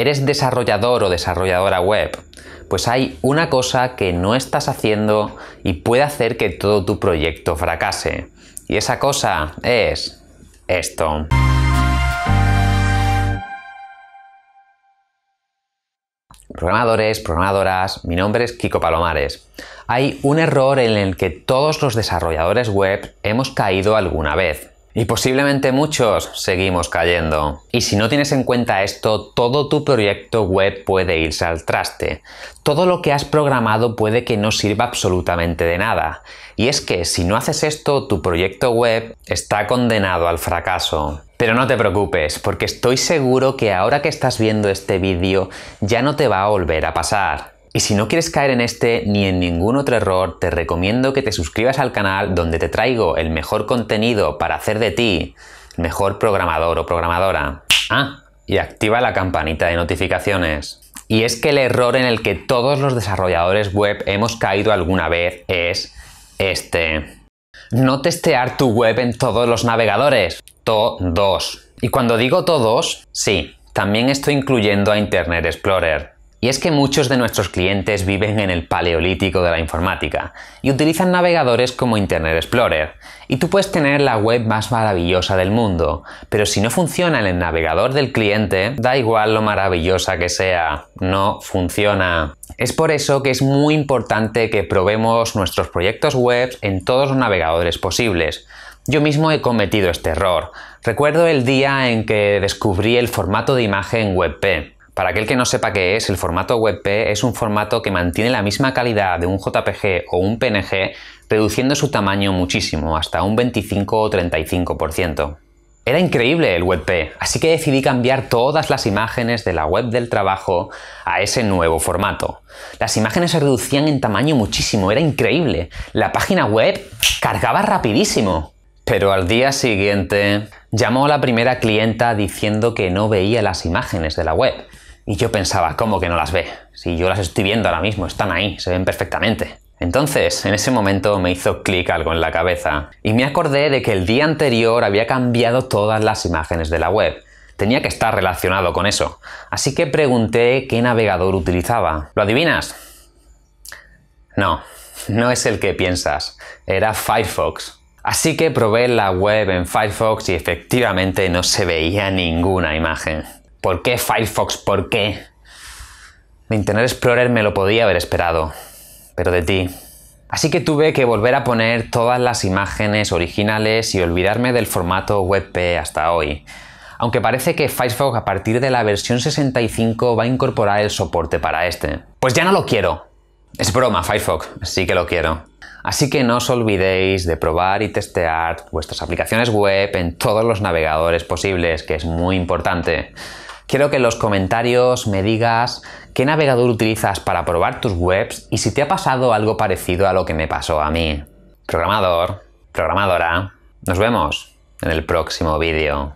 ¿Eres desarrollador o desarrolladora web? Pues hay una cosa que no estás haciendo y puede hacer que todo tu proyecto fracase. Y esa cosa es esto. Programadores, programadoras, mi nombre es Kiko Palomares. Hay un error en el que todos los desarrolladores web hemos caído alguna vez y posiblemente muchos seguimos cayendo. Y si no tienes en cuenta esto, todo tu proyecto web puede irse al traste. Todo lo que has programado puede que no sirva absolutamente de nada. Y es que si no haces esto, tu proyecto web está condenado al fracaso. Pero no te preocupes, porque estoy seguro que ahora que estás viendo este vídeo ya no te va a volver a pasar. Y si no quieres caer en este ni en ningún otro error, te recomiendo que te suscribas al canal donde te traigo el mejor contenido para hacer de ti mejor programador o programadora. Ah, y activa la campanita de notificaciones. Y es que el error en el que todos los desarrolladores web hemos caído alguna vez es este. No testear tu web en todos los navegadores. Todos. Y cuando digo todos, sí, también estoy incluyendo a Internet Explorer. Y es que muchos de nuestros clientes viven en el paleolítico de la informática y utilizan navegadores como Internet Explorer. Y tú puedes tener la web más maravillosa del mundo, pero si no funciona en el navegador del cliente, da igual lo maravillosa que sea, no funciona. Es por eso que es muy importante que probemos nuestros proyectos web en todos los navegadores posibles. Yo mismo he cometido este error. Recuerdo el día en que descubrí el formato de imagen WebP para aquel que no sepa qué es, el formato WebP es un formato que mantiene la misma calidad de un JPG o un PNG, reduciendo su tamaño muchísimo, hasta un 25 o 35%. Era increíble el WebP, así que decidí cambiar todas las imágenes de la web del trabajo a ese nuevo formato. Las imágenes se reducían en tamaño muchísimo, era increíble. La página web cargaba rapidísimo. Pero al día siguiente llamó la primera clienta diciendo que no veía las imágenes de la web. Y yo pensaba, ¿cómo que no las ve? Si yo las estoy viendo ahora mismo, están ahí, se ven perfectamente. Entonces, en ese momento me hizo clic algo en la cabeza y me acordé de que el día anterior había cambiado todas las imágenes de la web. Tenía que estar relacionado con eso. Así que pregunté qué navegador utilizaba. ¿Lo adivinas? No, no es el que piensas. Era Firefox. Así que probé la web en Firefox y efectivamente no se veía ninguna imagen. ¿Por qué Firefox? ¿Por qué? De Internet Explorer me lo podía haber esperado, pero de ti. Así que tuve que volver a poner todas las imágenes originales y olvidarme del formato WebP hasta hoy. Aunque parece que Firefox a partir de la versión 65 va a incorporar el soporte para este. Pues ya no lo quiero. Es broma, Firefox, sí que lo quiero. Así que no os olvidéis de probar y testear vuestras aplicaciones web en todos los navegadores posibles, que es muy importante. Quiero que en los comentarios me digas qué navegador utilizas para probar tus webs y si te ha pasado algo parecido a lo que me pasó a mí. Programador, programadora, nos vemos en el próximo vídeo.